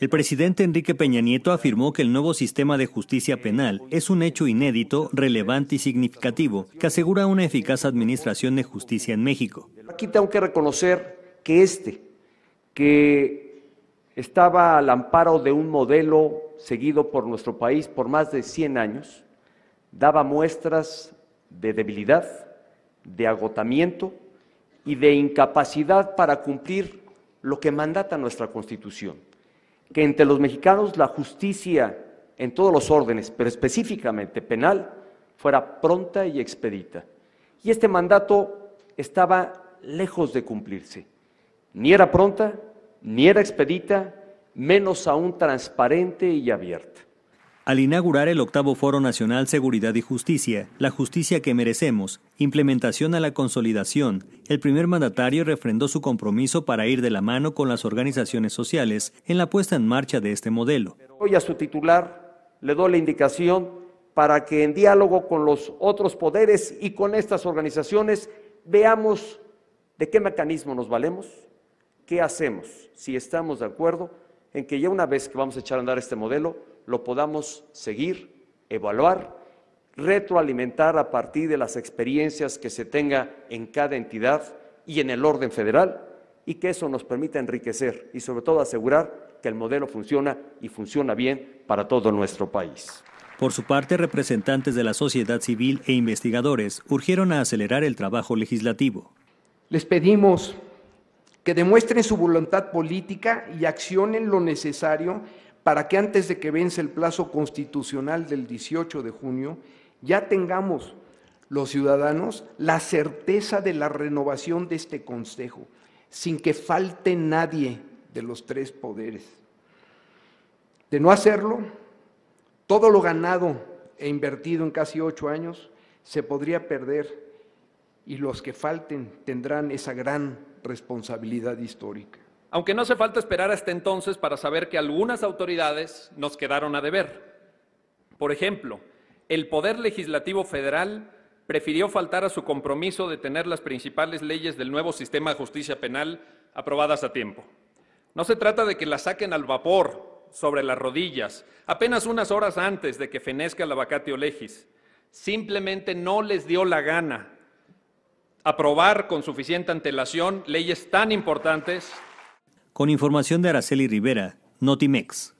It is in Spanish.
El presidente Enrique Peña Nieto afirmó que el nuevo sistema de justicia penal es un hecho inédito, relevante y significativo que asegura una eficaz administración de justicia en México. Aquí tengo que reconocer que este, que estaba al amparo de un modelo seguido por nuestro país por más de 100 años, daba muestras de debilidad, de agotamiento y de incapacidad para cumplir lo que mandata nuestra Constitución que entre los mexicanos la justicia en todos los órdenes, pero específicamente penal, fuera pronta y expedita. Y este mandato estaba lejos de cumplirse. Ni era pronta, ni era expedita, menos aún transparente y abierta. Al inaugurar el octavo Foro Nacional Seguridad y Justicia, La Justicia que Merecemos, Implementación a la Consolidación, el primer mandatario refrendó su compromiso para ir de la mano con las organizaciones sociales en la puesta en marcha de este modelo. Hoy a su titular le doy la indicación para que en diálogo con los otros poderes y con estas organizaciones veamos de qué mecanismo nos valemos, qué hacemos, si estamos de acuerdo en que ya una vez que vamos a echar a andar este modelo, lo podamos seguir, evaluar, retroalimentar a partir de las experiencias que se tenga en cada entidad y en el orden federal, y que eso nos permita enriquecer y sobre todo asegurar que el modelo funciona y funciona bien para todo nuestro país. Por su parte, representantes de la sociedad civil e investigadores urgieron a acelerar el trabajo legislativo. Les pedimos que demuestren su voluntad política y accionen lo necesario para que antes de que vence el plazo constitucional del 18 de junio, ya tengamos los ciudadanos la certeza de la renovación de este Consejo, sin que falte nadie de los tres poderes. De no hacerlo, todo lo ganado e invertido en casi ocho años se podría perder y los que falten tendrán esa gran responsabilidad histórica. Aunque no hace falta esperar hasta entonces para saber que algunas autoridades nos quedaron a deber. Por ejemplo, el Poder Legislativo Federal prefirió faltar a su compromiso de tener las principales leyes del nuevo sistema de justicia penal aprobadas a tiempo. No se trata de que las saquen al vapor, sobre las rodillas, apenas unas horas antes de que fenezca la vacatio legis. Simplemente no les dio la gana aprobar con suficiente antelación leyes tan importantes. Con información de Araceli Rivera, Notimex.